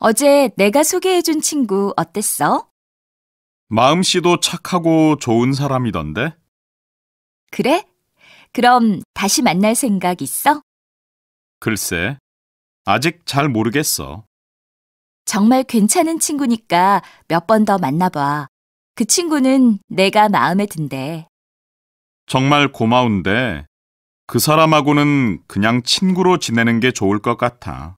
어제 내가 소개해준 친구 어땠어? 마음 씨도 착하고 좋은 사람이던데? 그래? 그럼 다시 만날 생각 있어? 글쎄, 아직 잘 모르겠어. 정말 괜찮은 친구니까 몇 번 더 만나봐. 그 친구는 내가 마음에 든대. 정말 고마운데 그 사람하고는 그냥 친구로 지내는 게 좋을 것 같아.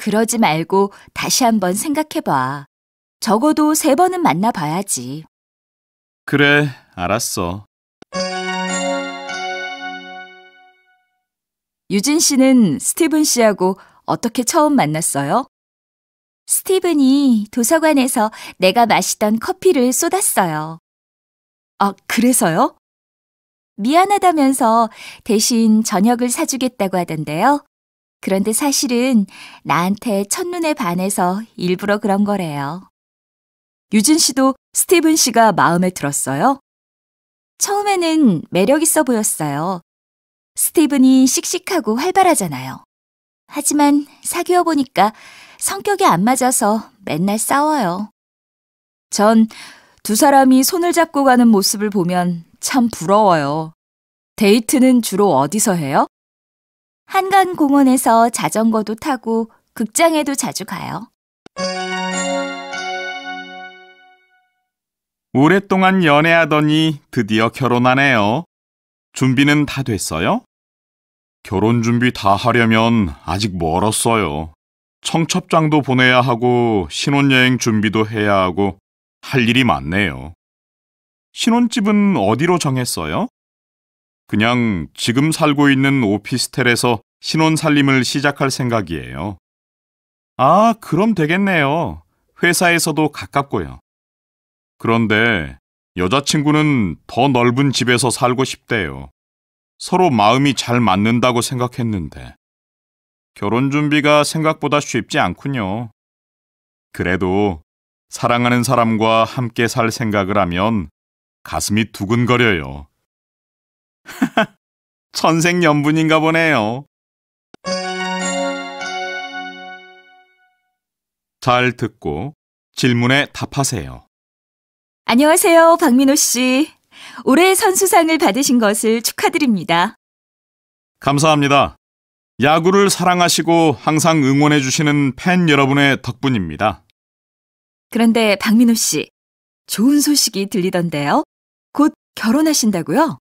그러지 말고 다시 한번 생각해봐. 적어도 세 번은 만나봐야지. 그래, 알았어. 유진 씨는 스티븐 씨하고 어떻게 처음 만났어요? 스티븐이 도서관에서 내가 마시던 커피를 쏟았어요. 아, 그래서요? 미안하다면서 대신 저녁을 사주겠다고 하던데요. 그런데 사실은 나한테 첫눈에 반해서 일부러 그런 거래요. 유진 씨도 스티븐 씨가 마음에 들었어요? 처음에는 매력 있어 보였어요. 스티븐이 씩씩하고 활발하잖아요. 하지만 사귀어 보니까 성격이 안 맞아서 맨날 싸워요. 전 두 사람이 손을 잡고 가는 모습을 보면 참 부러워요. 데이트는 주로 어디서 해요? 한강 공원에서 자전거도 타고 극장에도 자주 가요. 오랫동안 연애하더니 드디어 결혼하네요. 준비는 다 됐어요? 결혼 준비 다 하려면 아직 멀었어요. 청첩장도 보내야 하고 신혼여행 준비도 해야 하고 할 일이 많네요. 신혼집은 어디로 정했어요? 그냥 지금 살고 있는 오피스텔에서 신혼 살림을 시작할 생각이에요. 아, 그럼 되겠네요. 회사에서도 가깝고요. 그런데 여자친구는 더 넓은 집에서 살고 싶대요. 서로 마음이 잘 맞는다고 생각했는데. 결혼 준비가 생각보다 쉽지 않군요. 그래도 사랑하는 사람과 함께 살 생각을 하면 가슴이 두근거려요. 천생연분인가 보네요. 잘 듣고 질문에 답하세요. 안녕하세요, 박민호 씨. 올해 선수상을 받으신 것을 축하드립니다. 감사합니다. 야구를 사랑하시고 항상 응원해주시는 팬 여러분의 덕분입니다. 그런데 박민호 씨, 좋은 소식이 들리던데요? 곧 결혼하신다고요?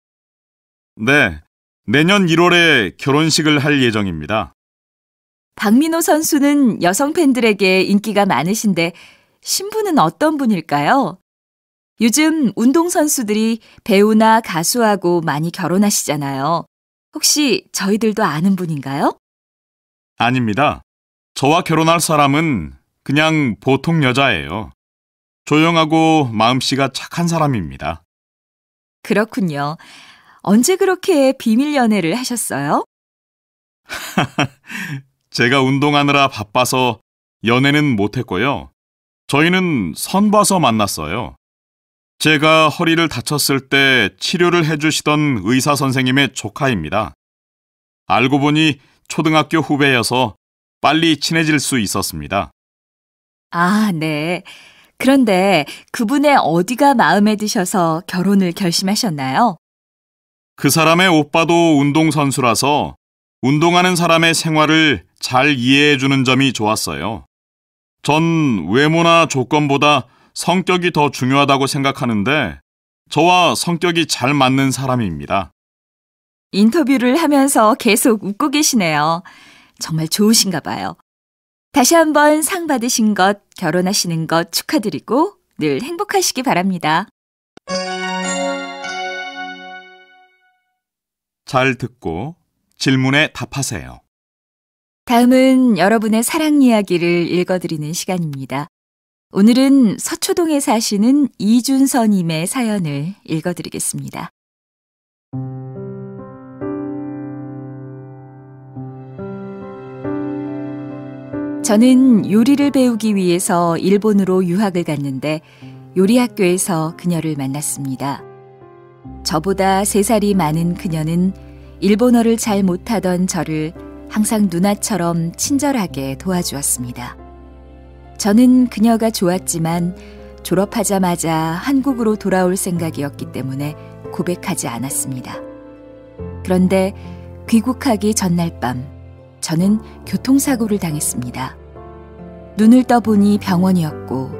네, 내년 1월에 결혼식을 할 예정입니다. 박민호 선수는 여성 팬들에게 인기가 많으신데 신부는 어떤 분일까요? 요즘 운동선수들이 배우나 가수하고 많이 결혼하시잖아요. 혹시 저희들도 아는 분인가요? 아닙니다. 저와 결혼할 사람은 그냥 보통 여자예요. 조용하고 마음씨가 착한 사람입니다. 그렇군요. 언제 그렇게 비밀 연애를 하셨어요? 제가 운동하느라 바빠서 연애는 못했고요. 저희는 선 봐서 만났어요. 제가 허리를 다쳤을 때 치료를 해주시던 의사 선생님의 조카입니다. 알고 보니 초등학교 후배여서 빨리 친해질 수 있었습니다. 아, 네. 그런데 그분의 어디가 마음에 드셔서 결혼을 결심하셨나요? 그 사람의 오빠도 운동선수라서 운동하는 사람의 생활을 잘 이해해 주는 점이 좋았어요. 전 외모나 조건보다 성격이 더 중요하다고 생각하는데 저와 성격이 잘 맞는 사람입니다. 인터뷰를 하면서 계속 웃고 계시네요. 정말 좋으신가 봐요. 다시 한번 상 받으신 것, 결혼하시는 것 축하드리고 늘 행복하시기 바랍니다. 잘 듣고 질문에 답하세요. 다음은 여러분의 사랑 이야기를 읽어드리는 시간입니다. 오늘은 서초동에 사시는 이준서님의 사연을 읽어드리겠습니다. 저는 요리를 배우기 위해서 일본으로 유학을 갔는데 요리 학교에서 그녀를 만났습니다. 저보다 세 살이 많은 그녀는 일본어를 잘 못하던 저를 항상 누나처럼 친절하게 도와주었습니다. 저는 그녀가 좋았지만 졸업하자마자 한국으로 돌아올 생각이었기 때문에 고백하지 않았습니다. 그런데 귀국하기 전날 밤 저는 교통사고를 당했습니다. 눈을 떠보니 병원이었고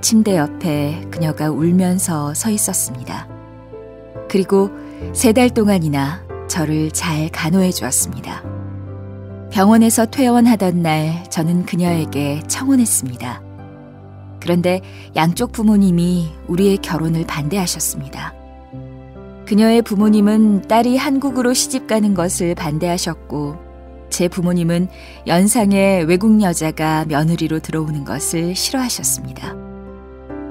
침대 옆에 그녀가 울면서 서 있었습니다. 그리고 세 달 동안이나 저를 잘 간호해 주었습니다. 병원에서 퇴원하던 날 저는 그녀에게 청혼했습니다. 그런데 양쪽 부모님이 우리의 결혼을 반대하셨습니다. 그녀의 부모님은 딸이 한국으로 시집 가는 것을 반대하셨고, 제 부모님은 연상의 외국 여자가 며느리로 들어오는 것을 싫어하셨습니다.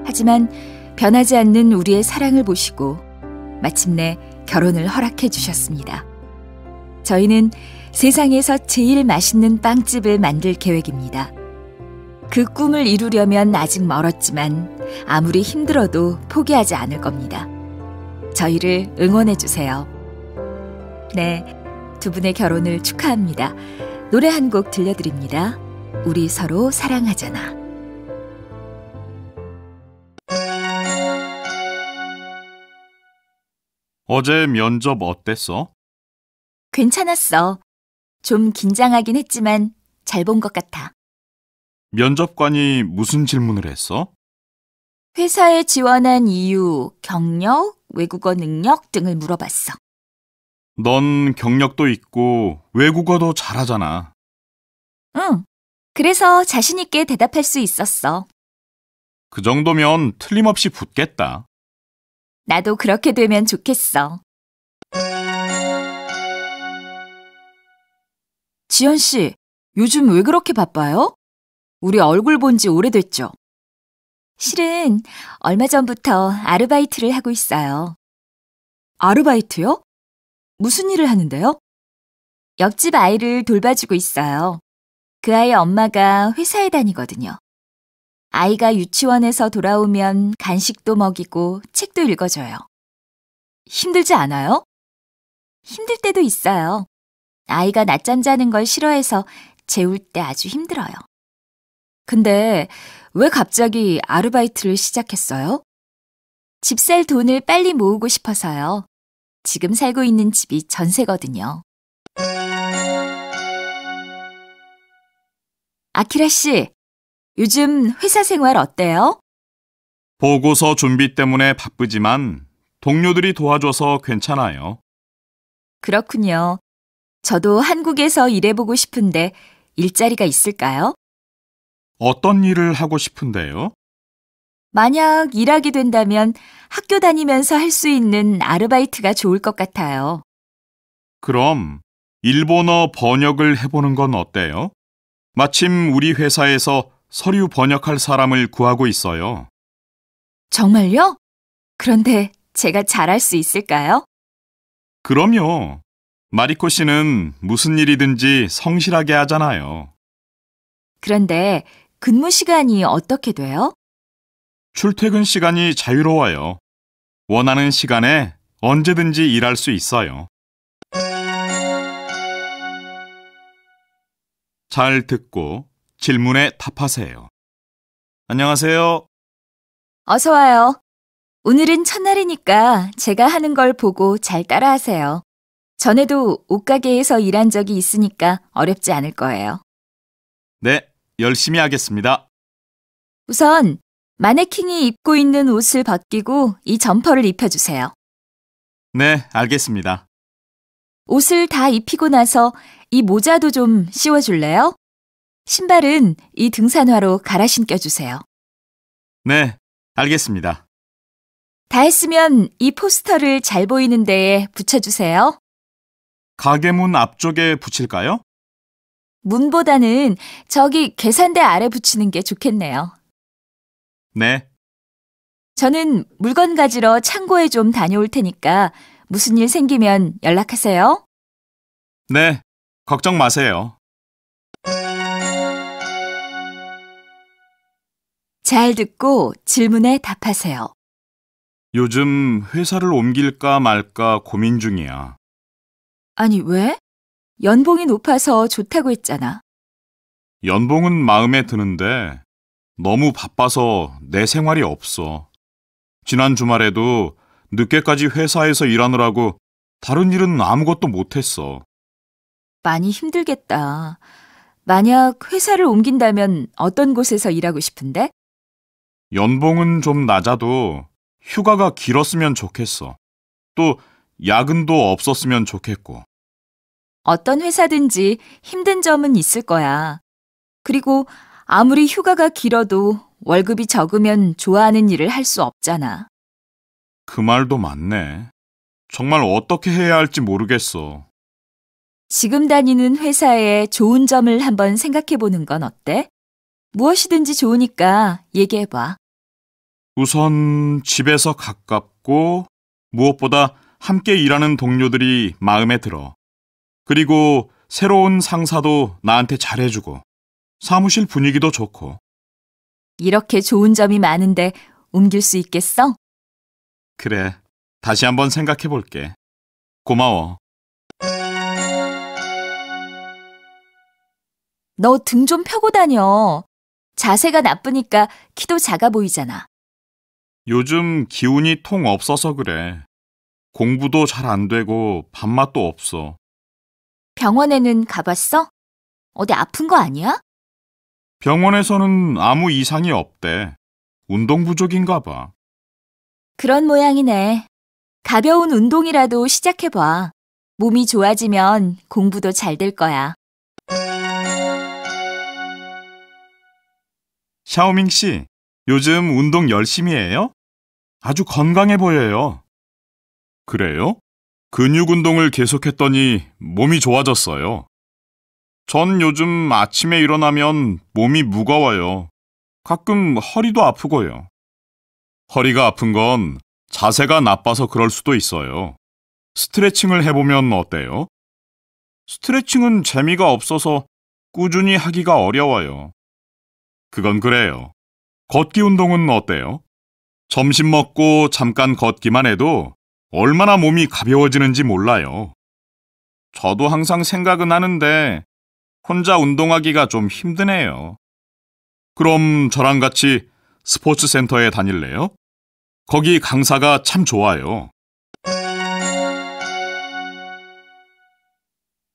하지만 변하지 않는 우리의 사랑을 보시고 마침내 결혼을 허락해 주셨습니다. 저희는 세상에서 제일 맛있는 빵집을 만들 계획입니다. 그 꿈을 이루려면 아직 멀었지만 아무리 힘들어도 포기하지 않을 겁니다. 저희를 응원해 주세요. 네, 두 분의 결혼을 축하합니다. 노래 한 곡 들려드립니다. 우리 서로 사랑하잖아. 어제 면접 어땠어? 괜찮았어. 좀 긴장하긴 했지만 잘 본 것 같아. 면접관이 무슨 질문을 했어? 회사에 지원한 이유, 경력, 외국어 능력 등을 물어봤어. 넌 경력도 있고 외국어도 잘하잖아. 응. 그래서 자신있게 대답할 수 있었어. 그 정도면 틀림없이 붙겠다. 나도 그렇게 되면 좋겠어. 지연 씨, 요즘 왜 그렇게 바빠요? 우리 얼굴 본 지 오래됐죠? 실은 얼마 전부터 아르바이트를 하고 있어요. 아르바이트요? 무슨 일을 하는데요? 옆집 아이를 돌봐주고 있어요. 그 아이 엄마가 회사에 다니거든요. 아이가 유치원에서 돌아오면 간식도 먹이고 책도 읽어줘요. 힘들지 않아요? 힘들 때도 있어요. 아이가 낮잠 자는 걸 싫어해서 재울 때 아주 힘들어요. 근데 왜 갑자기 아르바이트를 시작했어요? 집 살 돈을 빨리 모으고 싶어서요. 지금 살고 있는 집이 전세거든요. 아키라 씨, 요즘 회사 생활 어때요? 보고서 준비 때문에 바쁘지만 동료들이 도와줘서 괜찮아요. 그렇군요. 저도 한국에서 일해보고 싶은데 일자리가 있을까요? 어떤 일을 하고 싶은데요? 만약 일하게 된다면 학교 다니면서 할 수 있는 아르바이트가 좋을 것 같아요. 그럼 일본어 번역을 해보는 건 어때요? 마침 우리 회사에서 서류 번역할 사람을 구하고 있어요. 정말요? 그런데 제가 잘할 수 있을까요? 그럼요. 마리코 씨는 무슨 일이든지 성실하게 하잖아요. 그런데 근무 시간이 어떻게 돼요? 출퇴근 시간이 자유로워요. 원하는 시간에 언제든지 일할 수 있어요. 잘 듣고 질문에 답하세요. 안녕하세요. 어서 와요. 오늘은 첫날이니까 제가 하는 걸 보고 잘 따라하세요. 전에도 옷가게에서 일한 적이 있으니까 어렵지 않을 거예요. 네, 열심히 하겠습니다. 우선 마네킹이 입고 있는 옷을 벗기고 이 점퍼를 입혀주세요. 네, 알겠습니다. 옷을 다 입히고 나서 이 모자도 좀 씌워줄래요? 신발은 이 등산화로 갈아 신겨주세요. 네, 알겠습니다. 다 했으면 이 포스터를 잘 보이는 데에 붙여주세요. 가게 문 앞쪽에 붙일까요? 문보다는 저기 계산대 아래 붙이는 게 좋겠네요. 네. 저는 물건 가지러 창고에 좀 다녀올 테니까 무슨 일 생기면 연락하세요. 네, 걱정 마세요. 잘 듣고 질문에 답하세요. 요즘 회사를 옮길까 말까 고민 중이야. 아니, 왜? 연봉이 높아서 좋다고 했잖아. 연봉은 마음에 드는데 너무 바빠서 내 생활이 없어. 지난 주말에도 늦게까지 회사에서 일하느라고 다른 일은 아무것도 못했어. 많이 힘들겠다. 만약 회사를 옮긴다면 어떤 곳에서 일하고 싶은데? 연봉은 좀 낮아도 휴가가 길었으면 좋겠어. 또 야근도 없었으면 좋겠고. 어떤 회사든지 힘든 점은 있을 거야. 그리고 아무리 휴가가 길어도 월급이 적으면 좋아하는 일을 할 수 없잖아. 그 말도 맞네. 정말 어떻게 해야 할지 모르겠어. 지금 다니는 회사의 좋은 점을 한번 생각해 보는 건 어때? 무엇이든지 좋으니까 얘기해 봐. 우선 집에서 가깝고 무엇보다 함께 일하는 동료들이 마음에 들어. 그리고 새로운 상사도 나한테 잘해주고 사무실 분위기도 좋고. 이렇게 좋은 점이 많은데 옮길 수 있겠어? 그래. 다시 한번 생각해 볼게. 고마워. 너 등 좀 펴고 다녀. 자세가 나쁘니까 키도 작아 보이잖아. 요즘 기운이 통 없어서 그래. 공부도 잘 안 되고 밥맛도 없어. 병원에는 가봤어? 어디 아픈 거 아니야? 병원에서는 아무 이상이 없대. 운동 부족인가 봐. 그런 모양이네. 가벼운 운동이라도 시작해봐. 몸이 좋아지면 공부도 잘 될 거야. 샤오밍 씨, 요즘 운동 열심히 해요? 아주 건강해 보여요. 그래요? 근육 운동을 계속했더니 몸이 좋아졌어요. 전 요즘 아침에 일어나면 몸이 무거워요. 가끔 허리도 아프고요. 허리가 아픈 건 자세가 나빠서 그럴 수도 있어요. 스트레칭을 해보면 어때요? 스트레칭은 재미가 없어서 꾸준히 하기가 어려워요. 그건 그래요. 걷기 운동은 어때요? 점심 먹고 잠깐 걷기만 해도 얼마나 몸이 가벼워지는지 몰라요. 저도 항상 생각은 하는데 혼자 운동하기가 좀 힘드네요. 그럼 저랑 같이 스포츠 센터에 다닐래요? 거기 강사가 참 좋아요.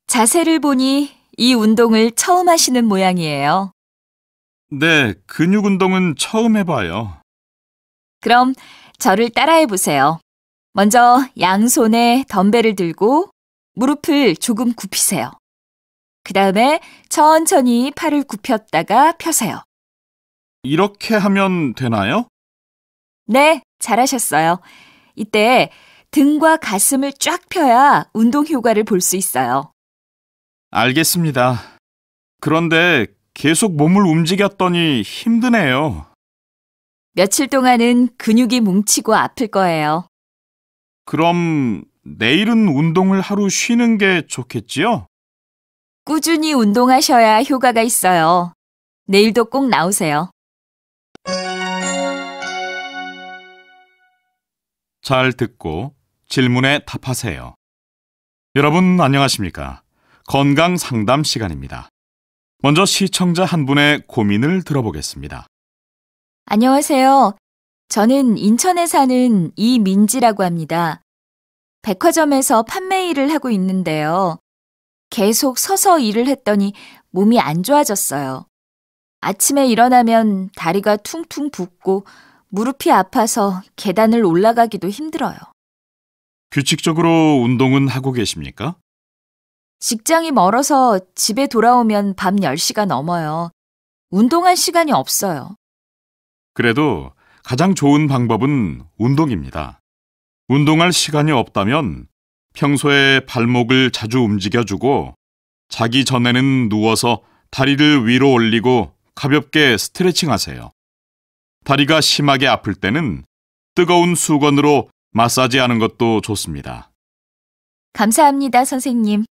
자세를 보니 이 운동을 처음 하시는 모양이에요. 네, 근육 운동은 처음 해봐요. 그럼 저를 따라해 보세요. 먼저 양손에 덤벨을 들고 무릎을 조금 굽히세요. 그 다음에 천천히 팔을 굽혔다가 펴세요. 이렇게 하면 되나요? 네, 잘하셨어요. 이때 등과 가슴을 쫙 펴야 운동 효과를 볼 수 있어요. 알겠습니다. 그런데 계속 몸을 움직였더니 힘드네요. 며칠 동안은 근육이 뭉치고 아플 거예요. 그럼 내일은 운동을 하루 쉬는 게 좋겠지요? 꾸준히 운동하셔야 효과가 있어요. 내일도 꼭 나오세요. 잘 듣고 질문에 답하세요. 여러분 안녕하십니까? 건강 상담 시간입니다. 먼저 시청자 한 분의 고민을 들어보겠습니다. 안녕하세요. 저는 인천에 사는 이민지라고 합니다. 백화점에서 판매 일을 하고 있는데요. 계속 서서 일을 했더니 몸이 안 좋아졌어요. 아침에 일어나면 다리가 퉁퉁 붓고 무릎이 아파서 계단을 올라가기도 힘들어요. 규칙적으로 운동은 하고 계십니까? 직장이 멀어서 집에 돌아오면 밤 10시가 넘어요. 운동할 시간이 없어요. 그래도 가장 좋은 방법은 운동입니다. 운동할 시간이 없다면 평소에 발목을 자주 움직여주고 자기 전에는 누워서 다리를 위로 올리고 가볍게 스트레칭 하세요. 다리가 심하게 아플 때는 뜨거운 수건으로 마사지하는 것도 좋습니다. 감사합니다, 선생님.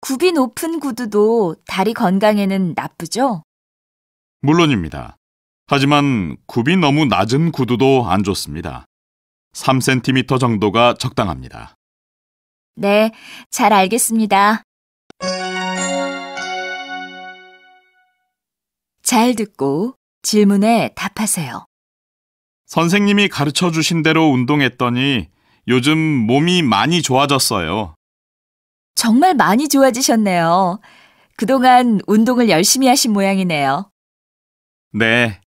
굽이 높은 구두도 다리 건강에는 나쁘죠? 물론입니다. 하지만 굽이 너무 낮은 구두도 안 좋습니다. 3cm 정도가 적당합니다. 네, 잘 알겠습니다. 잘 듣고 질문에 답하세요. 선생님이 가르쳐 주신 대로 운동했더니 요즘 몸이 많이 좋아졌어요. 정말 많이 좋아지셨네요. 그동안 운동을 열심히 하신 모양이네요. 네.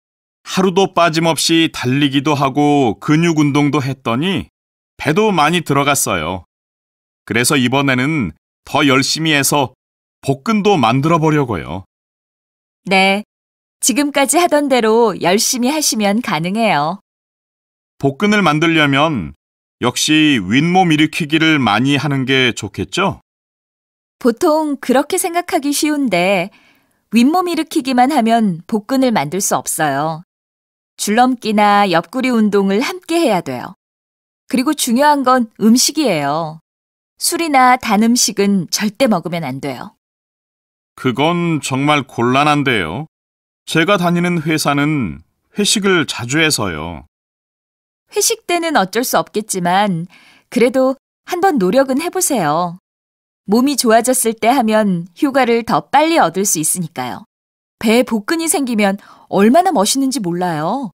하루도 빠짐없이 달리기도 하고 근육 운동도 했더니 배도 많이 들어갔어요. 그래서 이번에는 더 열심히 해서 복근도 만들어 보려고요. 네. 지금까지 하던 대로 열심히 하시면 가능해요. 복근을 만들려면 역시 윗몸 일으키기를 많이 하는 게 좋겠죠? 보통 그렇게 생각하기 쉬운데 윗몸 일으키기만 하면 복근을 만들 수 없어요. 줄넘기나 옆구리 운동을 함께 해야 돼요. 그리고 중요한 건 음식이에요. 술이나 단 음식은 절대 먹으면 안 돼요. 그건 정말 곤란한데요. 제가 다니는 회사는 회식을 자주 해서요. 회식 때는 어쩔 수 없겠지만 그래도 한번 노력은 해보세요. 몸이 좋아졌을 때 하면 휴가를 더 빨리 얻을 수 있으니까요. 배에 복근이 생기면 얼마나 멋있는지 몰라요.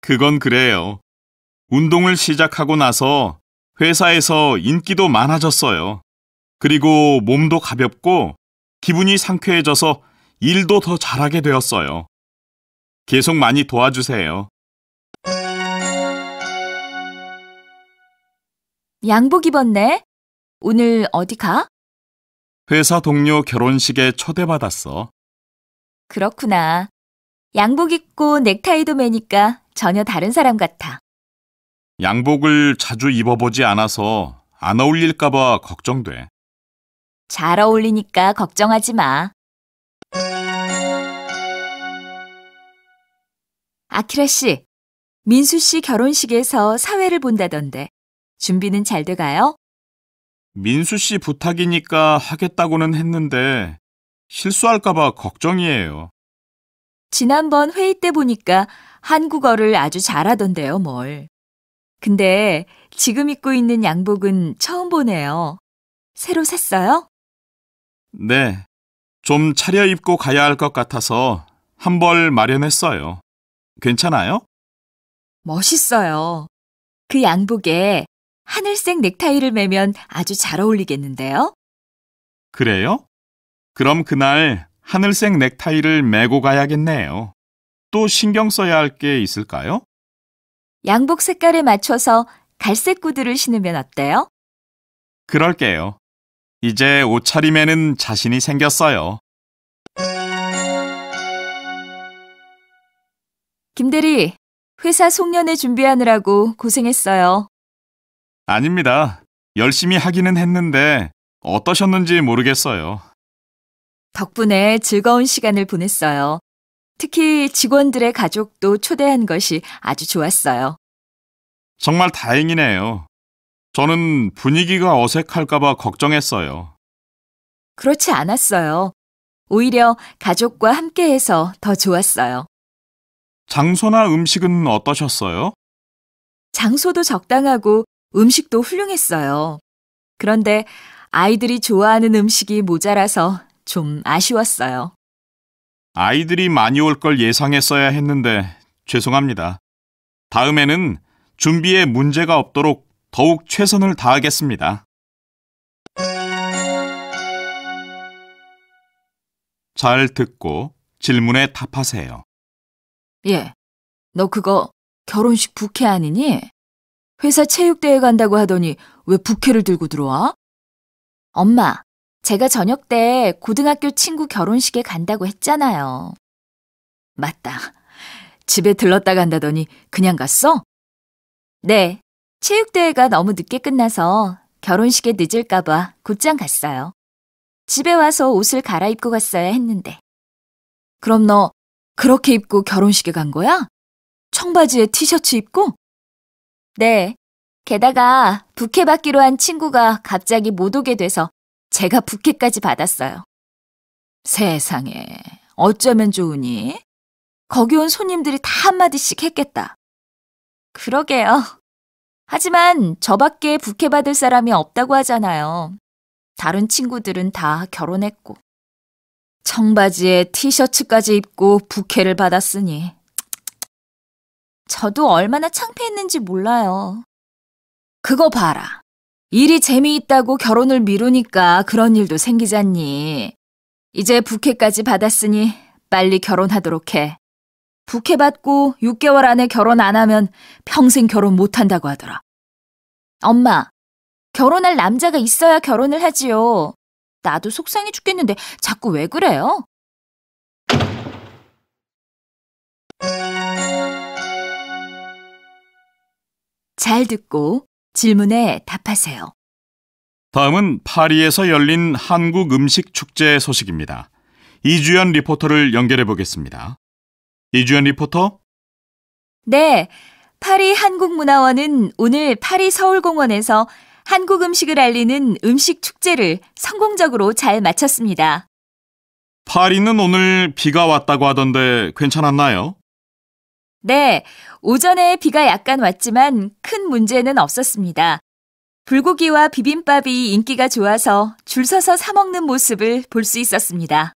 그건 그래요. 운동을 시작하고 나서 회사에서 인기도 많아졌어요. 그리고 몸도 가볍고 기분이 상쾌해져서 일도 더 잘하게 되었어요. 계속 많이 도와주세요. 양복 입었네. 오늘 어디 가? 회사 동료 결혼식에 초대받았어. 그렇구나. 양복 입고 넥타이도 매니까 전혀 다른 사람 같아. 양복을 자주 입어보지 않아서 안 어울릴까봐 걱정돼. 잘 어울리니까 걱정하지 마. 아키라 씨, 민수 씨 결혼식에서 사회를 본다던데 준비는 잘 돼가요? 민수 씨 부탁이니까 하겠다고는 했는데 실수할까봐 걱정이에요. 지난번 회의 때 보니까 한국어를 아주 잘하던데요, 뭘. 근데 지금 입고 있는 양복은 처음 보네요. 새로 샀어요? 네. 좀 차려입고 가야 할 것 같아서 한벌 마련했어요. 괜찮아요? 멋있어요. 그 양복에 하늘색 넥타이를 매면 아주 잘 어울리겠는데요? 그래요? 그럼 그날 하늘색 넥타이를 메고 가야겠네요. 또 신경 써야 할 게 있을까요? 양복 색깔에 맞춰서 갈색 구두를 신으면 어때요? 그럴게요. 이제 옷차림에는 자신이 생겼어요. 김대리, 회사 송년회 준비하느라고 고생했어요. 아닙니다. 열심히 하기는 했는데 어떠셨는지 모르겠어요. 덕분에 즐거운 시간을 보냈어요. 특히 직원들의 가족도 초대한 것이 아주 좋았어요. 정말 다행이네요. 저는 분위기가 어색할까봐 걱정했어요. 그렇지 않았어요. 오히려 가족과 함께해서 더 좋았어요. 장소나 음식은 어떠셨어요? 장소도 적당하고 음식도 훌륭했어요. 그런데 아이들이 좋아하는 음식이 모자라서 좀 아쉬웠어요. 아이들이 많이 올 걸 예상했어야 했는데 죄송합니다. 다음에는 준비에 문제가 없도록 더욱 최선을 다하겠습니다. 잘 듣고 질문에 답하세요. 예, 너 그거 결혼식 부케 아니니? 회사 체육대회 간다고 하더니 왜 부케를 들고 들어와? 엄마, 제가 저녁 때 고등학교 친구 결혼식에 간다고 했잖아요. 맞다. 집에 들렀다 간다더니 그냥 갔어? 네. 체육대회가 너무 늦게 끝나서 결혼식에 늦을까봐 곧장 갔어요. 집에 와서 옷을 갈아입고 갔어야 했는데. 그럼 너 그렇게 입고 결혼식에 간 거야? 청바지에 티셔츠 입고? 네. 게다가 부케 받기로 한 친구가 갑자기 못 오게 돼서 제가 부케까지 받았어요. 세상에, 어쩌면 좋으니? 거기 온 손님들이 다 한마디씩 했겠다. 그러게요. 하지만 저밖에 부케 받을 사람이 없다고 하잖아요. 다른 친구들은 다 결혼했고. 청바지에 티셔츠까지 입고 부케를 받았으니 저도 얼마나 창피했는지 몰라요. 그거 봐라. 일이 재미있다고 결혼을 미루니까 그런 일도 생기잖니. 이제 부케까지 받았으니 빨리 결혼하도록 해. 부케 받고 6개월 안에 결혼 안 하면 평생 결혼 못 한다고 하더라. 엄마, 결혼할 남자가 있어야 결혼을 하지요. 나도 속상해 죽겠는데 자꾸 왜 그래요? 잘 듣고 질문에 답하세요. 다음은 파리에서 열린 한국 음식 축제 소식입니다. 이주연 리포터를 연결해 보겠습니다. 이주연 리포터? 네. 파리 한국문화원은 오늘 파리 서울공원에서 한국 음식을 알리는 음식 축제를 성공적으로 잘 마쳤습니다. 파리는 오늘 비가 왔다고 하던데 괜찮았나요? 네, 오전에 비가 약간 왔지만 큰 문제는 없었습니다. 불고기와 비빔밥이 인기가 좋아서 줄 서서 사먹는 모습을 볼 수 있었습니다.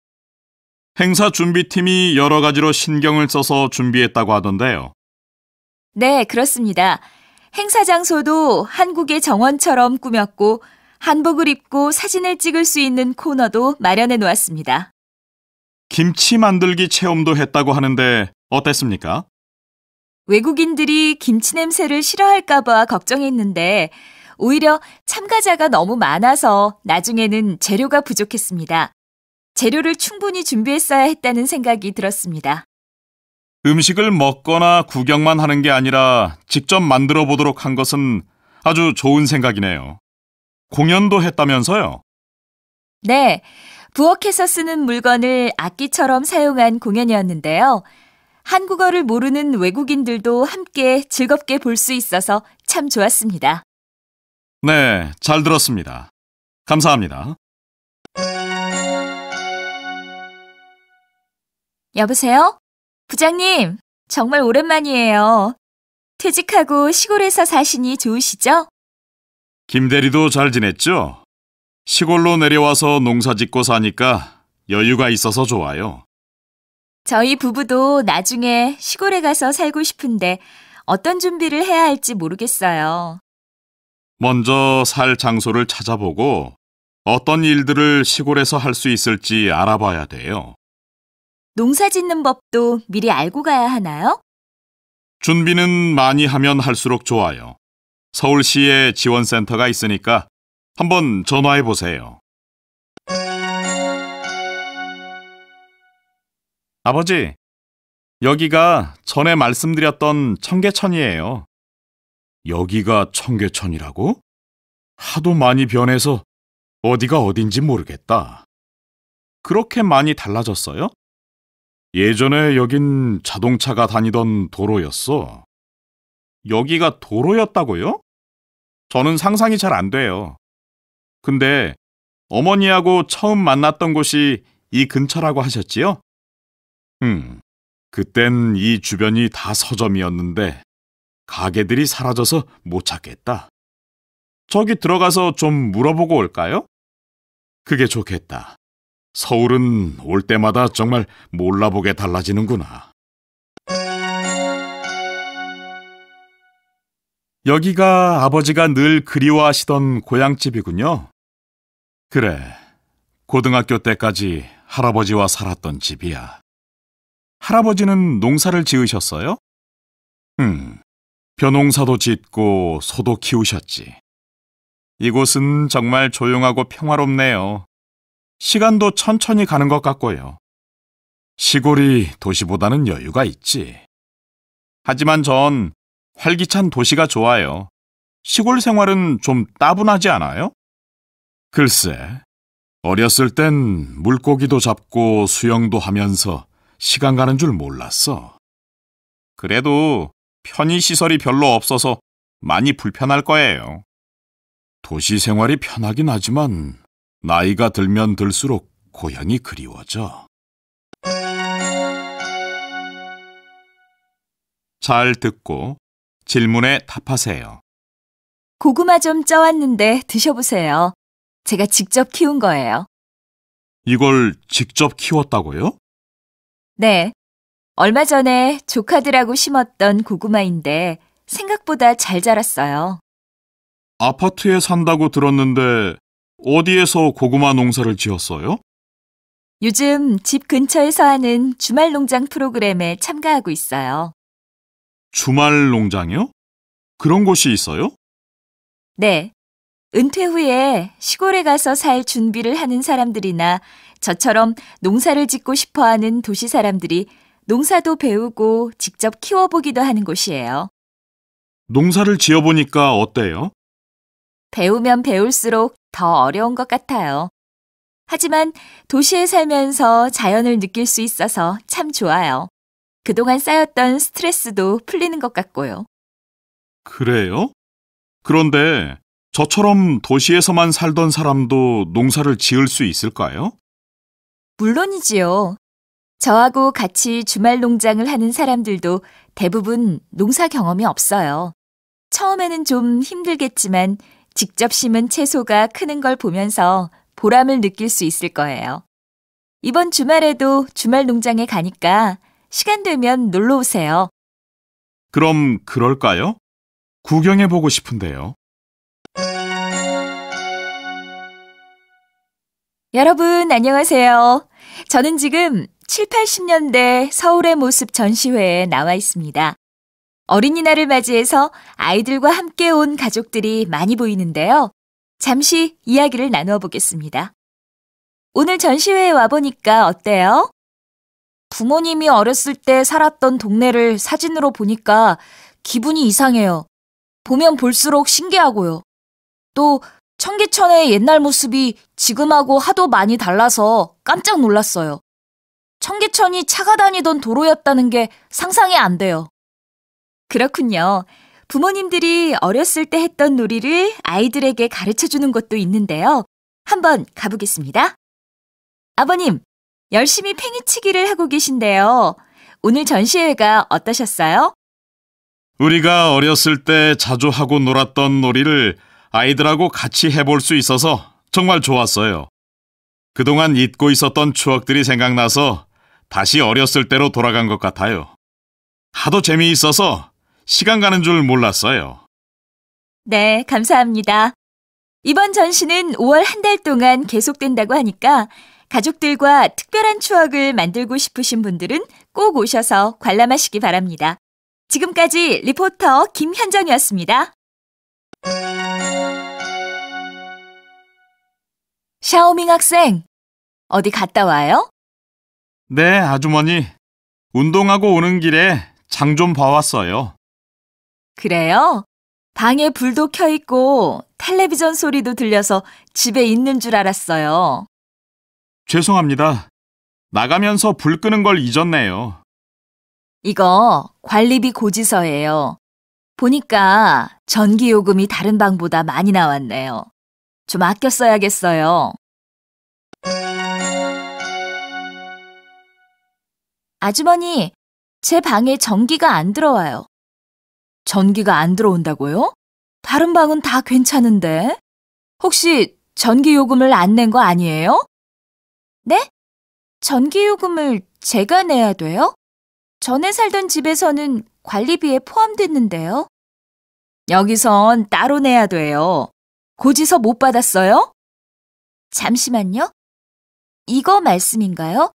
행사 준비팀이 여러 가지로 신경을 써서 준비했다고 하던데요. 네, 그렇습니다. 행사 장소도 한국의 정원처럼 꾸몄고 한복을 입고 사진을 찍을 수 있는 코너도 마련해 놓았습니다. 김치 만들기 체험도 했다고 하는데 어땠습니까? 외국인들이 김치 냄새를 싫어할까봐 걱정했는데 오히려 참가자가 너무 많아서 나중에는 재료가 부족했습니다. 재료를 충분히 준비했어야 했다는 생각이 들었습니다. 음식을 먹거나 구경만 하는 게 아니라 직접 만들어 보도록 한 것은 아주 좋은 생각이네요. 공연도 했다면서요? 네. 부엌에서 쓰는 물건을 악기처럼 사용한 공연이었는데요. 한국어를 모르는 외국인들도 함께 즐겁게 볼 수 있어서 참 좋았습니다. 네, 잘 들었습니다. 감사합니다. 여보세요? 부장님, 정말 오랜만이에요. 퇴직하고 시골에서 사시니 좋으시죠? 김대리도 잘 지냈죠? 시골로 내려와서 농사 짓고 사니까 여유가 있어서 좋아요. 저희 부부도 나중에 시골에 가서 살고 싶은데 어떤 준비를 해야 할지 모르겠어요. 먼저 살 장소를 찾아보고 어떤 일들을 시골에서 할 수 있을지 알아봐야 돼요. 농사 짓는 법도 미리 알고 가야 하나요? 준비는 많이 하면 할수록 좋아요. 서울시에 지원센터가 있으니까 한번 전화해 보세요. 아버지, 여기가 전에 말씀드렸던 청계천이에요. 여기가 청계천이라고? 하도 많이 변해서 어디가 어딘지 모르겠다. 그렇게 많이 달라졌어요? 예전에 여긴 자동차가 다니던 도로였어. 여기가 도로였다고요? 저는 상상이 잘 안 돼요. 근데 어머니하고 처음 만났던 곳이 이 근처라고 하셨지요? 음, 그땐 이 주변이 다 서점이었는데 가게들이 사라져서 못 찾겠다. 저기 들어가서 좀 물어보고 올까요? 그게 좋겠다. 서울은 올 때마다 정말 몰라보게 달라지는구나. 여기가 아버지가 늘 그리워하시던 고향집이군요. 그래, 고등학교 때까지 할아버지와 살았던 집이야. 할아버지는 농사를 지으셨어요? 음, 벼농사도 짓고 소도 키우셨지. 이곳은 정말 조용하고 평화롭네요. 시간도 천천히 가는 것 같고요. 시골이 도시보다는 여유가 있지. 하지만 전 활기찬 도시가 좋아요. 시골 생활은 좀 따분하지 않아요? 글쎄, 어렸을 땐 물고기도 잡고 수영도 하면서 시간 가는 줄 몰랐어. 그래도 편의시설이 별로 없어서 많이 불편할 거예요. 도시 생활이 편하긴 하지만 나이가 들면 들수록 고향이 그리워져. 잘 듣고 질문에 답하세요. 고구마 좀 쪄왔는데 드셔보세요. 제가 직접 키운 거예요. 이걸 직접 키웠다고요? 네. 얼마 전에 조카들하고 심었던 고구마인데 생각보다 잘 자랐어요. 아파트에 산다고 들었는데 어디에서 고구마 농사를 지었어요? 요즘 집 근처에서 하는 주말 농장 프로그램에 참가하고 있어요. 주말 농장이요? 그런 곳이 있어요? 네. 은퇴 후에 시골에 가서 살 준비를 하는 사람들이나 저처럼 농사를 짓고 싶어 하는 도시 사람들이 농사도 배우고 직접 키워보기도 하는 곳이에요. 농사를 지어보니까 어때요? 배우면 배울수록 더 어려운 것 같아요. 하지만 도시에 살면서 자연을 느낄 수 있어서 참 좋아요. 그동안 쌓였던 스트레스도 풀리는 것 같고요. 그래요? 그런데 저처럼 도시에서만 살던 사람도 농사를 지을 수 있을까요? 물론이지요. 저하고 같이 주말 농장을 하는 사람들도 대부분 농사 경험이 없어요. 처음에는 좀 힘들겠지만 직접 심은 채소가 크는 걸 보면서 보람을 느낄 수 있을 거예요. 이번 주말에도 주말 농장에 가니까 시간 되면 놀러 오세요. 그럼 그럴까요? 구경해 보고 싶은데요. 여러분, 안녕하세요. 저는 지금 7, 80년대 서울의 모습 전시회에 나와 있습니다. 어린이날을 맞이해서 아이들과 함께 온 가족들이 많이 보이는데요. 잠시 이야기를 나누어 보겠습니다. 오늘 전시회에 와보니까 어때요? 부모님이 어렸을 때 살았던 동네를 사진으로 보니까 기분이 이상해요. 보면 볼수록 신기하고요. 또 청계천의 옛날 모습이 지금하고 하도 많이 달라서 깜짝 놀랐어요. 청계천이 차가 다니던 도로였다는 게 상상이 안 돼요. 그렇군요. 부모님들이 어렸을 때 했던 놀이를 아이들에게 가르쳐 주는 것도 있는데요. 한번 가보겠습니다. 아버님, 열심히 팽이치기를 하고 계신데요. 오늘 전시회가 어떠셨어요? 우리가 어렸을 때 자주 하고 놀았던 놀이를 아이들하고 같이 해볼 수 있어서 정말 좋았어요. 그동안 잊고 있었던 추억들이 생각나서 다시 어렸을 때로 돌아간 것 같아요. 하도 재미있어서 시간 가는 줄 몰랐어요. 네, 감사합니다. 이번 전시는 5월 한 달 동안 계속된다고 하니까 가족들과 특별한 추억을 만들고 싶으신 분들은 꼭 오셔서 관람하시기 바랍니다. 지금까지 리포터 김현정이었습니다. 샤오밍 학생, 어디 갔다 와요? 네, 아주머니. 운동하고 오는 길에 장 좀 봐왔어요. 그래요? 방에 불도 켜 있고 텔레비전 소리도 들려서 집에 있는 줄 알았어요. 죄송합니다. 나가면서 불 끄는 걸 잊었네요. 이거 관리비 고지서예요. 보니까 전기요금이 다른 방보다 많이 나왔네요. 좀 아껴 써야겠어요. 아주머니, 제 방에 전기가 안 들어와요. 전기가 안 들어온다고요? 다른 방은 다 괜찮은데. 혹시 전기 요금을 안 낸 거 아니에요? 네? 전기 요금을 제가 내야 돼요? 전에 살던 집에서는 관리비에 포함됐는데요. 여기선 따로 내야 돼요. 고지서 못 받았어요? 잠시만요. 이거 말씀인가요?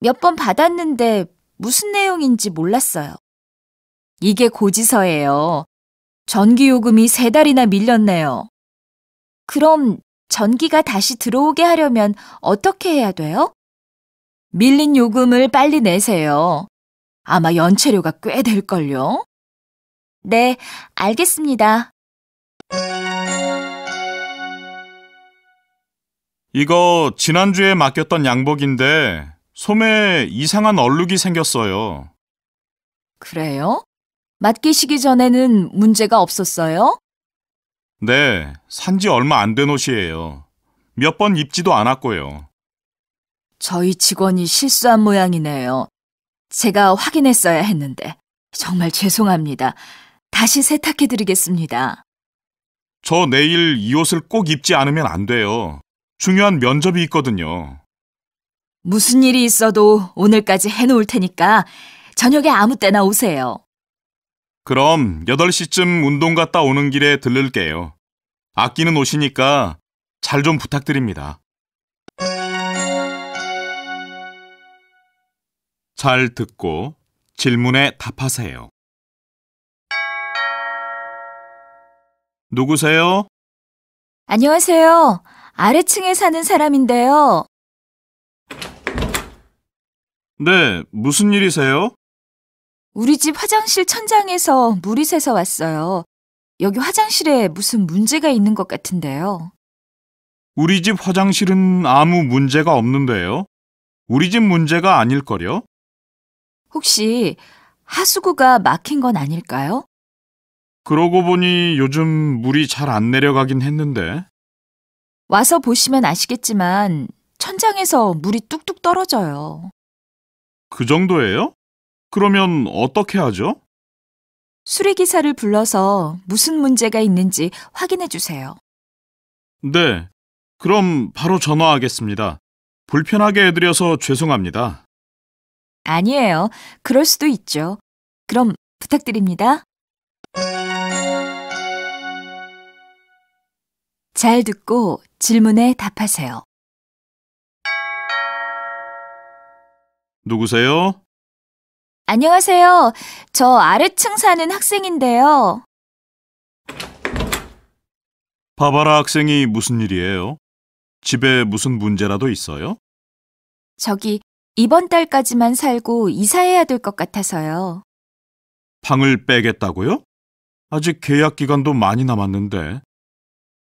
몇 번 받았는데 무슨 내용인지 몰랐어요. 이게 고지서예요. 전기요금이 세 달이나 밀렸네요. 그럼 전기가 다시 들어오게 하려면 어떻게 해야 돼요? 밀린 요금을 빨리 내세요. 아마 연체료가 꽤 될걸요? 네, 알겠습니다. 이거 지난주에 맡겼던 양복인데 소매에 이상한 얼룩이 생겼어요. 그래요? 맡기시기 전에는 문제가 없었어요? 네, 산 지 얼마 안 된 옷이에요. 몇 번 입지도 않았고요. 저희 직원이 실수한 모양이네요. 제가 확인했어야 했는데 정말 죄송합니다. 다시 세탁해 드리겠습니다. 저 내일 이 옷을 꼭 입지 않으면 안 돼요. 중요한 면접이 있거든요. 무슨 일이 있어도 오늘까지 해놓을 테니까 저녁에 아무 때나 오세요. 그럼 8시쯤 운동 갔다 오는 길에 들를게요. 아끼는 옷이니까 잘 좀 부탁드립니다. 잘 듣고 질문에 답하세요. 누구세요? 안녕하세요. 아래층에 사는 사람인데요. 네, 무슨 일이세요? 우리 집 화장실 천장에서 물이 새서 왔어요. 여기 화장실에 무슨 문제가 있는 것 같은데요. 우리 집 화장실은 아무 문제가 없는데요. 우리 집 문제가 아닐걸요? 혹시 하수구가 막힌 건 아닐까요? 그러고 보니 요즘 물이 잘 안 내려가긴 했는데. 와서 보시면 아시겠지만 천장에서 물이 뚝뚝 떨어져요. 그 정도예요? 그러면 어떻게 하죠? 수리기사를 불러서 무슨 문제가 있는지 확인해 주세요. 네, 그럼 바로 전화하겠습니다. 불편하게 해드려서 죄송합니다. 아니에요. 그럴 수도 있죠. 그럼 부탁드립니다. 잘 듣고 질문에 답하세요. 누구세요? 안녕하세요. 저 아래층 사는 학생인데요. 바바라 학생이 무슨 일이에요? 집에 무슨 문제라도 있어요? 저기 이번 달까지만 살고 이사해야 될 것 같아서요. 방을 빼겠다고요? 아직 계약 기간도 많이 남았는데.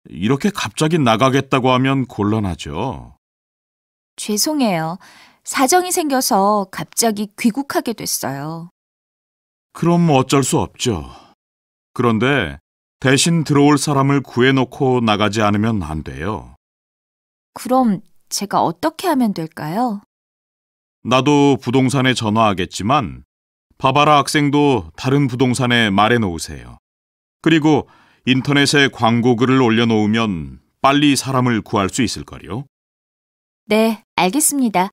이렇게 갑자기 나가겠다고 하면 곤란하죠. 죄송해요. 사정이 생겨서 갑자기 귀국하게 됐어요. 그럼 어쩔 수 없죠. 그런데 대신 들어올 사람을 구해놓고 나가지 않으면 안 돼요. 그럼 제가 어떻게 하면 될까요? 나도 부동산에 전화하겠지만 바바라 학생도 다른 부동산에 말해 놓으세요. 그리고 인터넷에 광고 글을 올려놓으면 빨리 사람을 구할 수 있을 걸요 네, 알겠습니다.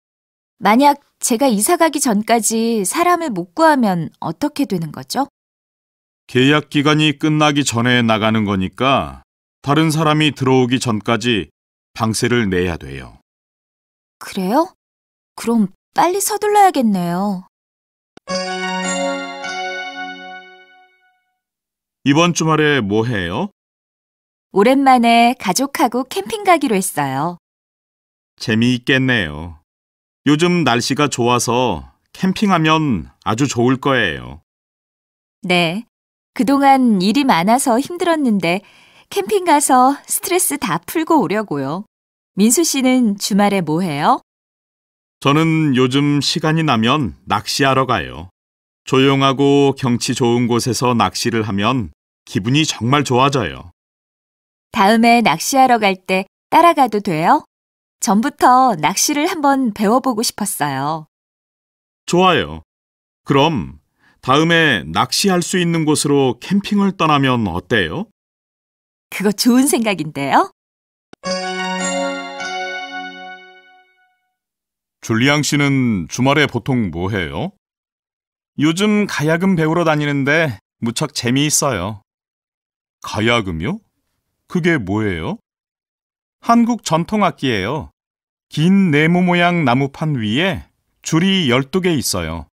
만약 제가 이사 가기 전까지 사람을 못 구하면 어떻게 되는 거죠? 계약 기간이 끝나기 전에 나가는 거니까 다른 사람이 들어오기 전까지 방세를 내야 돼요. 그래요? 그럼 빨리 서둘러야겠네요. 이번 주말에 뭐 해요? 오랜만에 가족하고 캠핑 가기로 했어요. 재미있겠네요. 요즘 날씨가 좋아서 캠핑하면 아주 좋을 거예요. 네. 그동안 일이 많아서 힘들었는데 캠핑 가서 스트레스 다 풀고 오려고요. 민수 씨는 주말에 뭐 해요? 저는 요즘 시간이 나면 낚시하러 가요. 조용하고 경치 좋은 곳에서 낚시를 하면 기분이 정말 좋아져요. 다음에 낚시하러 갈 때 따라가도 돼요? 전부터 낚시를 한번 배워보고 싶었어요. 좋아요. 그럼 다음에 낚시할 수 있는 곳으로 캠핑을 떠나면 어때요? 그거 좋은 생각인데요? 줄리앙 씨는 주말에 보통 뭐 해요? 요즘 가야금 배우러 다니는데 무척 재미있어요. 가야금요? 그게 뭐예요? 한국 전통악기예요. 긴 네모 모양 나무판 위에 줄이 12개 있어요.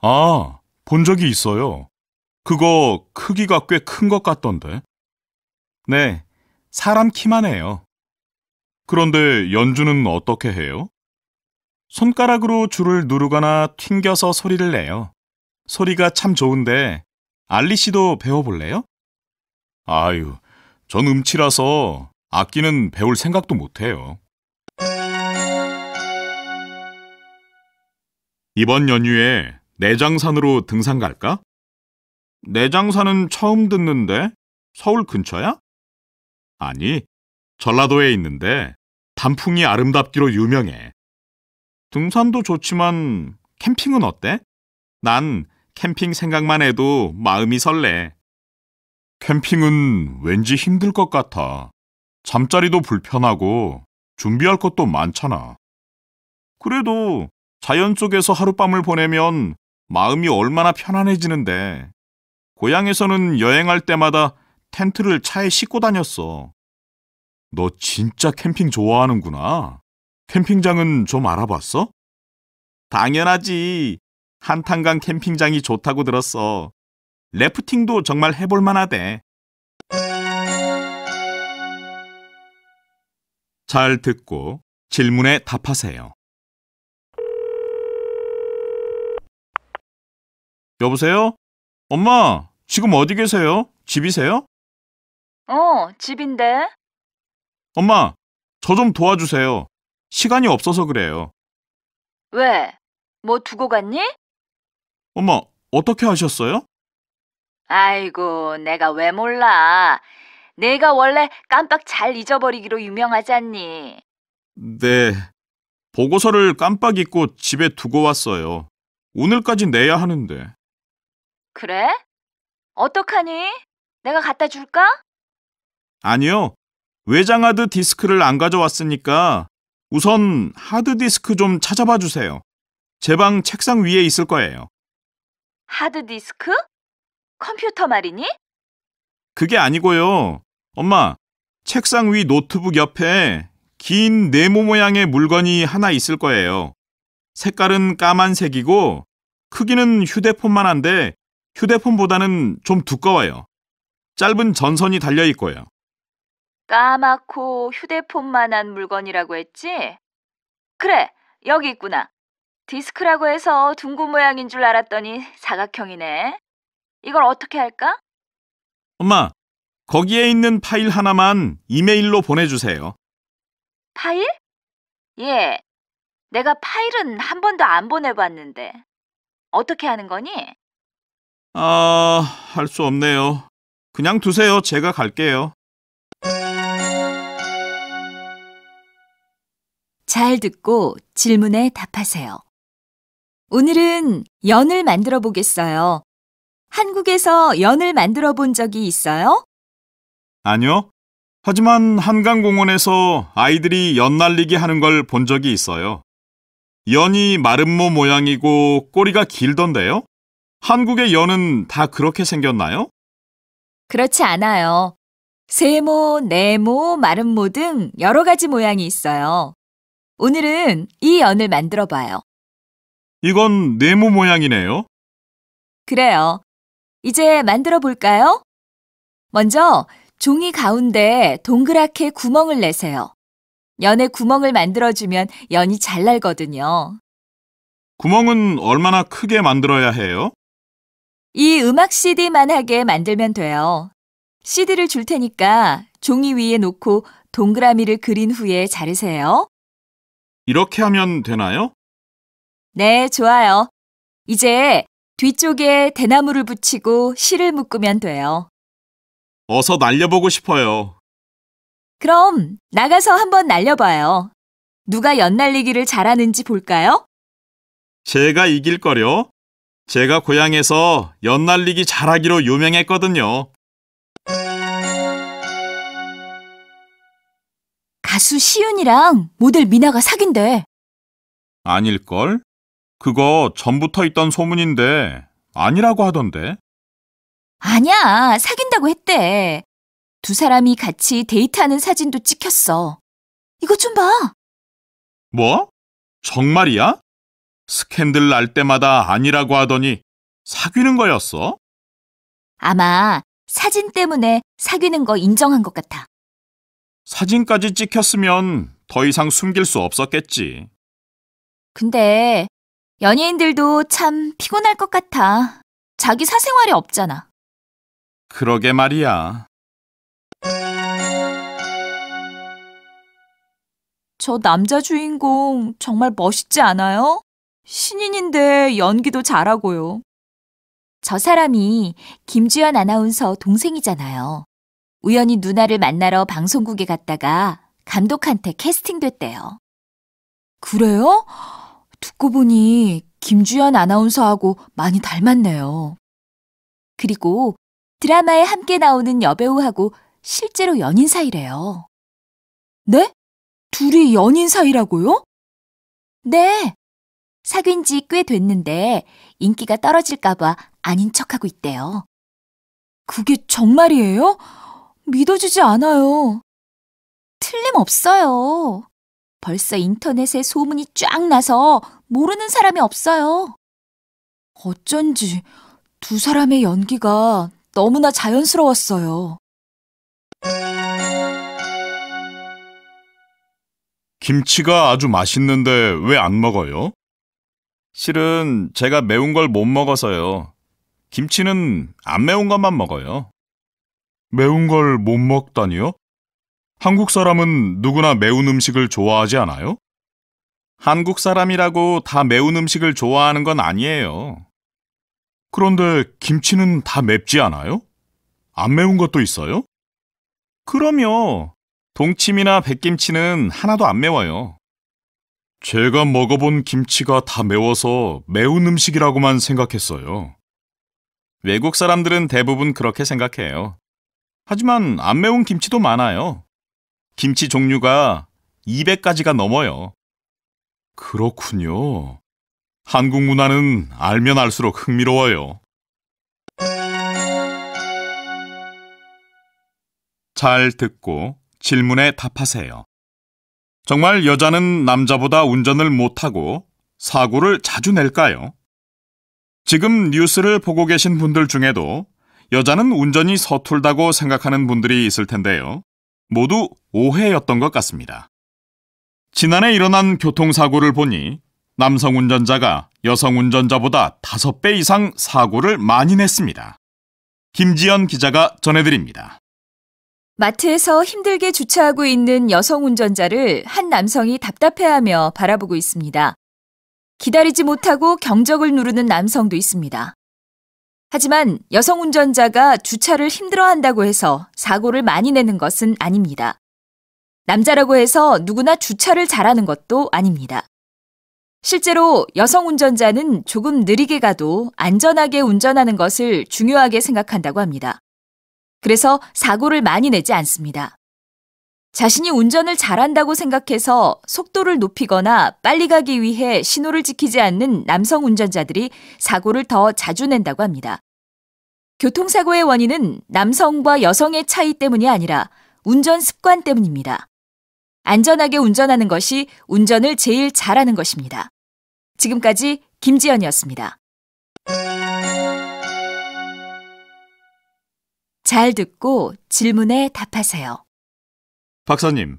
아, 본 적이 있어요. 그거 크기가 꽤 큰 것 같던데. 네, 사람 키만 해요. 그런데 연주는 어떻게 해요? 손가락으로 줄을 누르거나 튕겨서 소리를 내요. 소리가 참 좋은데 알리 씨도 배워볼래요? 아유, 전 음치라서 악기는 배울 생각도 못해요. 이번 연휴에 내장산으로 등산 갈까? 내장산은 처음 듣는데 서울 근처야? 아니, 전라도에 있는데 단풍이 아름답기로 유명해. 등산도 좋지만 캠핑은 어때? 난 캠핑 생각만 해도 마음이 설레. 캠핑은 왠지 힘들 것 같아. 잠자리도 불편하고 준비할 것도 많잖아. 그래도 자연 속에서 하룻밤을 보내면 마음이 얼마나 편안해지는데. 고향에서는 여행할 때마다 텐트를 차에 싣고 다녔어. 너 진짜 캠핑 좋아하는구나. 캠핑장은 좀 알아봤어? 당연하지. 한탄강 캠핑장이 좋다고 들었어. 래프팅도 정말 해볼 만하대. 잘 듣고 질문에 답하세요. 여보세요? 엄마, 지금 어디 계세요? 집이세요? 어, 집인데. 엄마, 저 좀 도와주세요. 시간이 없어서 그래요. 왜? 뭐 두고 갔니? 엄마, 어떻게 하셨어요 아이고, 내가 왜 몰라. 내가 원래 깜빡 잘 잊어버리기로 유명하잖니. 네. 보고서를 깜빡 잊고 집에 두고 왔어요. 오늘까지 내야 하는데. 그래? 어떡하니? 내가 갖다 줄까? 아니요. 외장하드 디스크를 안 가져왔으니까 우선 하드디스크 좀 찾아봐 주세요. 제 방 책상 위에 있을 거예요. 하드디스크? 컴퓨터 말이니? 그게 아니고요. 엄마, 책상 위 노트북 옆에 긴 네모 모양의 물건이 하나 있을 거예요. 색깔은 까만색이고 크기는 휴대폰만 한데 휴대폰보다는 좀 두꺼워요. 짧은 전선이 달려 있고요. 까맣고 휴대폰만한 물건이라고 했지? 그래, 여기 있구나. 디스크라고 해서 둥근 모양인 줄 알았더니 사각형이네. 이걸 어떻게 할까? 엄마, 거기에 있는 파일 하나만 이메일로 보내주세요. 파일? 예. 내가 파일은 한 번도 안 보내봤는데. 어떻게 하는 거니? 아, 할 수 없네요. 그냥 두세요. 제가 갈게요. 잘 듣고 질문에 답하세요. 오늘은 연을 만들어 보겠어요. 한국에서 연을 만들어 본 적이 있어요? 아니요. 하지만 한강공원에서 아이들이 연 날리기 하는 걸 본 적이 있어요. 연이 마름모 모양이고 꼬리가 길던데요? 한국의 연은 다 그렇게 생겼나요? 그렇지 않아요. 세모, 네모, 마름모 등 여러 가지 모양이 있어요. 오늘은 이 연을 만들어 봐요. 이건 네모 모양이네요. 그래요. 이제 만들어 볼까요? 먼저 종이 가운데 동그랗게 구멍을 내세요. 연에 구멍을 만들어주면 연이 잘 날거든요. 구멍은 얼마나 크게 만들어야 해요? 이 음악 CD만하게 만들면 돼요. CD를 줄 테니까 종이 위에 놓고 동그라미를 그린 후에 자르세요. 이렇게 하면 되나요? 네, 좋아요. 이제 뒤쪽에 대나무를 붙이고 실을 묶으면 돼요. 어서 날려보고 싶어요. 그럼 나가서 한번 날려봐요. 누가 연날리기를 잘하는지 볼까요? 제가 이길 거려. 제가 고향에서 연날리기 잘하기로 유명했거든요. 가수 시윤이랑 모델 미나가 사귄대. 아닐걸? 그거 전부터 있던 소문인데 아니라고 하던데. 아니야, 사귄다고 했대. 두 사람이 같이 데이트하는 사진도 찍혔어. 이것 좀 봐. 뭐? 정말이야? 스캔들 날 때마다 아니라고 하더니 사귀는 거였어? 아마 사진 때문에 사귀는 거 인정한 것 같아. 사진까지 찍혔으면 더 이상 숨길 수 없었겠지. 근데 연예인들도 참 피곤할 것 같아. 자기 사생활이 없잖아. 그러게 말이야. 저 남자 주인공 정말 멋있지 않아요? 신인인데 연기도 잘하고요. 저 사람이 김주연 아나운서 동생이잖아요. 우연히 누나를 만나러 방송국에 갔다가 감독한테 캐스팅됐대요. 그래요? 듣고 보니 김주현 아나운서하고 많이 닮았네요. 그리고 드라마에 함께 나오는 여배우하고 실제로 연인 사이래요. 네? 둘이 연인 사이라고요? 네. 사귄 지 꽤 됐는데 인기가 떨어질까봐 아닌 척하고 있대요. 그게 정말이에요? 믿어주지 않아요. 틀림없어요. 벌써 인터넷에 소문이 쫙 나서 모르는 사람이 없어요. 어쩐지 두 사람의 연기가 너무나 자연스러웠어요. 김치가 아주 맛있는데 왜 안 먹어요? 실은 제가 매운 걸 못 먹어서요. 김치는 안 매운 것만 먹어요. 매운 걸 못 먹다니요? 한국 사람은 누구나 매운 음식을 좋아하지 않아요? 한국 사람이라고 다 매운 음식을 좋아하는 건 아니에요. 그런데 김치는 다 맵지 않아요? 안 매운 것도 있어요? 그럼요. 동치미나 백김치는 하나도 안 매워요. 제가 먹어본 김치가 다 매워서 매운 음식이라고만 생각했어요. 외국 사람들은 대부분 그렇게 생각해요. 하지만 안 매운 김치도 많아요. 김치 종류가 200가지가 넘어요. 그렇군요. 한국 문화는 알면 알수록 흥미로워요. 잘 듣고 질문에 답하세요. 정말 여자는 남자보다 운전을 못하고 사고를 자주 낼까요? 지금 뉴스를 보고 계신 분들 중에도 여자는 운전이 서툴다고 생각하는 분들이 있을 텐데요. 모두 오해였던 것 같습니다. 지난해 일어난 교통사고를 보니 남성 운전자가 여성 운전자보다 5배 이상 사고를 많이 냈습니다. 김지연 기자가 전해드립니다. 마트에서 힘들게 주차하고 있는 여성 운전자를 한 남성이 답답해하며 바라보고 있습니다. 기다리지 못하고 경적을 누르는 남성도 있습니다. 하지만 여성 운전자가 주차를 힘들어 한다고 해서 사고를 많이 내는 것은 아닙니다. 남자라고 해서 누구나 주차를 잘하는 것도 아닙니다. 실제로 여성 운전자는 조금 느리게 가도 안전하게 운전하는 것을 중요하게 생각한다고 합니다. 그래서 사고를 많이 내지 않습니다. 자신이 운전을 잘한다고 생각해서 속도를 높이거나 빨리 가기 위해 신호를 지키지 않는 남성 운전자들이 사고를 더 자주 낸다고 합니다. 교통사고의 원인은 남성과 여성의 차이 때문이 아니라 운전 습관 때문입니다. 안전하게 운전하는 것이 운전을 제일 잘하는 것입니다. 지금까지 김지연이었습니다. 잘 듣고 질문에 답하세요. 박사님,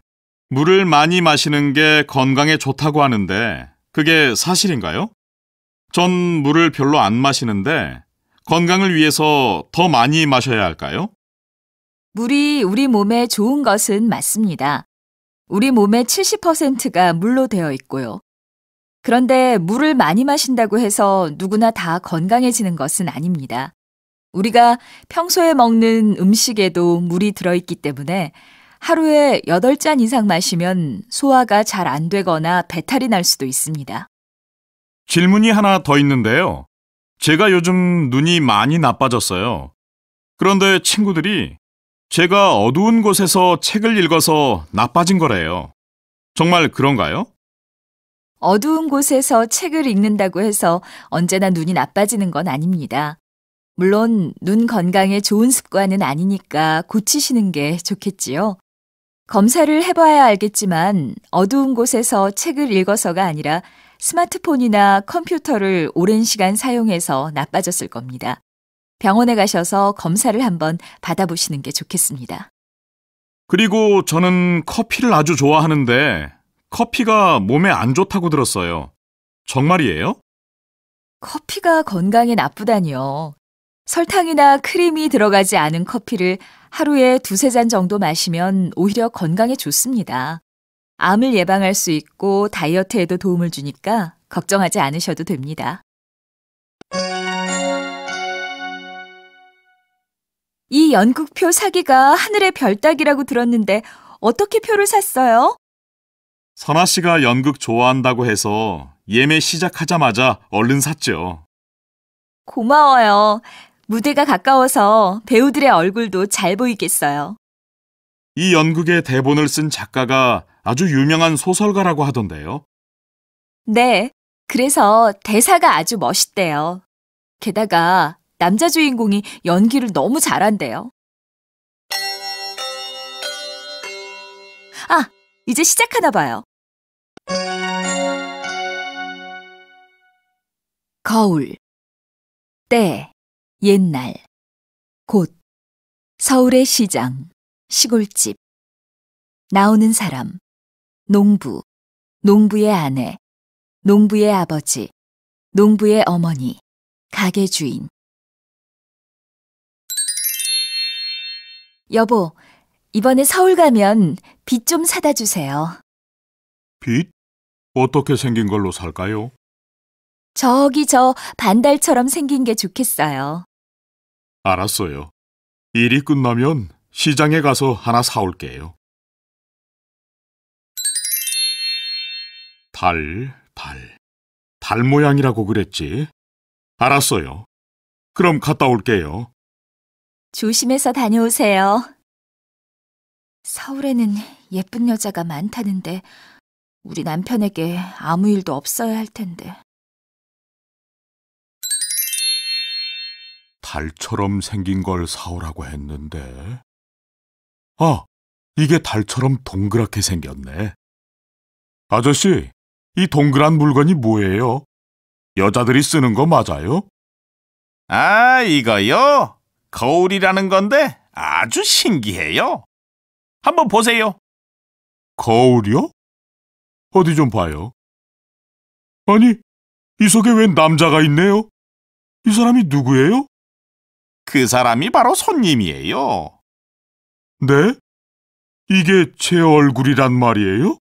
물을 많이 마시는 게 건강에 좋다고 하는데 그게 사실인가요? 전 물을 별로 안 마시는데 건강을 위해서 더 많이 마셔야 할까요? 물이 우리 몸에 좋은 것은 맞습니다. 우리 몸의 70%가 물로 되어 있고요. 그런데 물을 많이 마신다고 해서 누구나 다 건강해지는 것은 아닙니다. 우리가 평소에 먹는 음식에도 물이 들어있기 때문에 하루에 8잔 이상 마시면 소화가 잘 안 되거나 배탈이 날 수도 있습니다. 질문이 하나 더 있는데요. 제가 요즘 눈이 많이 나빠졌어요. 그런데 친구들이 제가 어두운 곳에서 책을 읽어서 나빠진 거래요. 정말 그런가요? 어두운 곳에서 책을 읽는다고 해서 언제나 눈이 나빠지는 건 아닙니다. 물론 눈 건강에 좋은 습관은 아니니까 고치시는 게 좋겠지요. 검사를 해봐야 알겠지만 어두운 곳에서 책을 읽어서가 아니라 스마트폰이나 컴퓨터를 오랜 시간 사용해서 나빠졌을 겁니다. 병원에 가셔서 검사를 한번 받아보시는 게 좋겠습니다. 그리고 저는 커피를 아주 좋아하는데 커피가 몸에 안 좋다고 들었어요. 정말이에요? 커피가 건강에 나쁘다니요. 설탕이나 크림이 들어가지 않은 커피를 하루에 두세 잔 정도 마시면 오히려 건강에 좋습니다. 암을 예방할 수 있고 다이어트에도 도움을 주니까 걱정하지 않으셔도 됩니다. 이 연극표 사기가 하늘의 별따기라고 들었는데 어떻게 표를 샀어요? 선아 씨가 연극 좋아한다고 해서 예매 시작하자마자 얼른 샀죠. 고마워요. 무대가 가까워서 배우들의 얼굴도 잘 보이겠어요. 이 연극의 대본을 쓴 작가가 아주 유명한 소설가라고 하던데요. 네, 그래서 대사가 아주 멋있대요. 게다가 남자 주인공이 연기를 너무 잘한대요. 아, 이제 시작하나 봐요. 거울 때 네. 옛날 곧 서울의 시장 시골집 나오는 사람 농부 농부의 아내 농부의 아버지 농부의 어머니 가게 주인 여보 이번에 서울 가면 빚 좀 사다 주세요 빚 어떻게 생긴 걸로 살까요? 저기 저 반달처럼 생긴 게 좋겠어요. 알았어요. 일이 끝나면 시장에 가서 하나 사올게요. 달, 달. 달 모양이라고 그랬지? 알았어요. 그럼 갔다 올게요. 조심해서 다녀오세요. 서울에는 예쁜 여자가 많다는데 우리 남편에게 아무 일도 없어야 할 텐데. 달처럼 생긴 걸 사오라고 했는데. 아, 이게 달처럼 동그랗게 생겼네. 아저씨, 이 동그란 물건이 뭐예요? 여자들이 쓰는 거 맞아요? 아, 이거요? 거울이라는 건데 아주 신기해요. 한번 보세요. 거울이요? 어디 좀 봐요. 아니, 이 속에 웬 남자가 있네요? 이 사람이 누구예요? 그 사람이 바로 손님이에요. 네? 이게 제 얼굴이란 말이에요?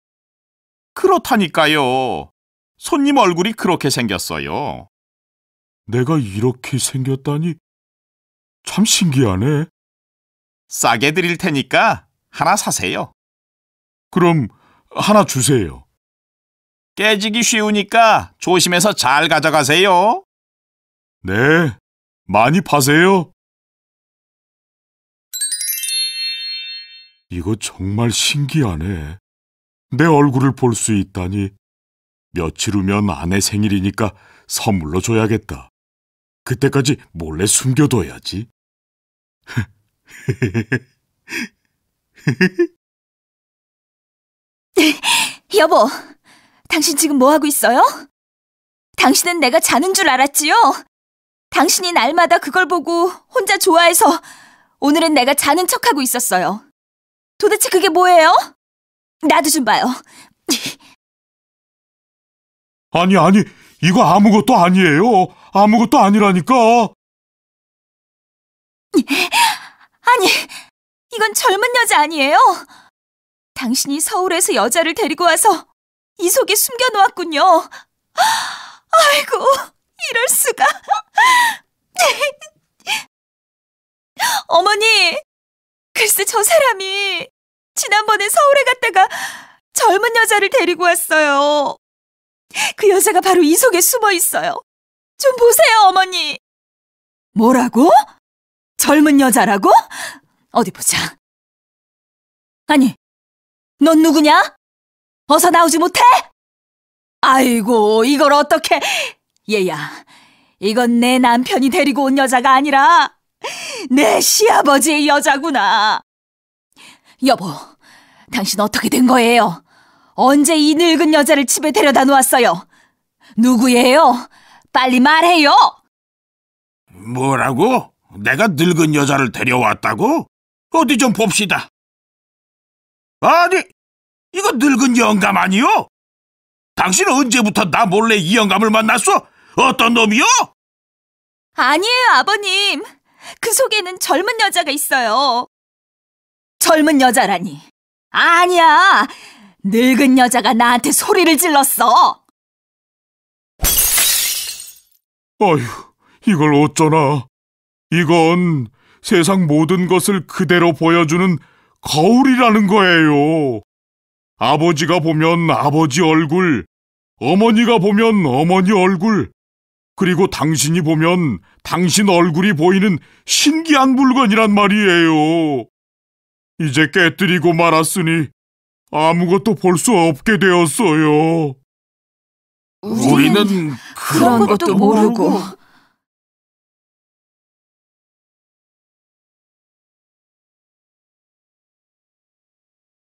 그렇다니까요. 손님 얼굴이 그렇게 생겼어요. 내가 이렇게 생겼다니 참 신기하네. 싸게 드릴 테니까 하나 사세요. 그럼 하나 주세요. 깨지기 쉬우니까 조심해서 잘 가져가세요. 네. 많이 파세요? 이거 정말 신기하네. 내 얼굴을 볼 수 있다니. 며칠 후면 아내 생일이니까 선물로 줘야겠다. 그때까지 몰래 숨겨둬야지. 여보, 당신 지금 뭐 하고 있어요? 당신은 내가 자는 줄 알았지요? 당신이 날마다 그걸 보고 혼자 좋아해서 오늘은 내가 자는 척하고 있었어요. 도대체 그게 뭐예요? 나도 좀 봐요. 아니, 아니, 이거 아무것도 아니에요. 아무것도 아니라니까. 아니, 이건 젊은 여자 아니에요? 당신이 서울에서 여자를 데리고 와서 이 속에 숨겨놓았군요. 아이고. 이럴 수가. 어머니, 글쎄 저 사람이 지난번에 서울에 갔다가 젊은 여자를 데리고 왔어요. 그 여자가 바로 이 속에 숨어 있어요. 좀 보세요, 어머니. 뭐라고? 젊은 여자라고? 어디 보자. 아니, 넌 누구냐? 어서 나오지 못해? 아이고, 이걸 어떻게... 얘야, 이건 내 남편이 데리고 온 여자가 아니라 내 시아버지의 여자구나. 여보, 당신 어떻게 된 거예요? 언제 이 늙은 여자를 집에 데려다 놓았어요? 누구예요? 빨리 말해요! 뭐라고? 내가 늙은 여자를 데려왔다고? 어디 좀 봅시다. 아니, 이거 늙은 영감 아니요? 당신 은 언제부터 나 몰래 이 영감을 만났어? 어떤 놈이요? 아니에요, 아버님. 그 속에는 젊은 여자가 있어요. 젊은 여자라니. 아니야. 늙은 여자가 나한테 소리를 질렀어. 아휴, 이걸 어쩌나. 이건 세상 모든 것을 그대로 보여주는 거울이라는 거예요. 아버지가 보면 아버지 얼굴, 어머니가 보면 어머니 얼굴, 그리고 당신이 보면 당신 얼굴이 보이는 신기한 물건이란 말이에요. 이제 깨뜨리고 말았으니 아무것도 볼 수 없게 되었어요. 우리는 그런, 그런 것도 모르고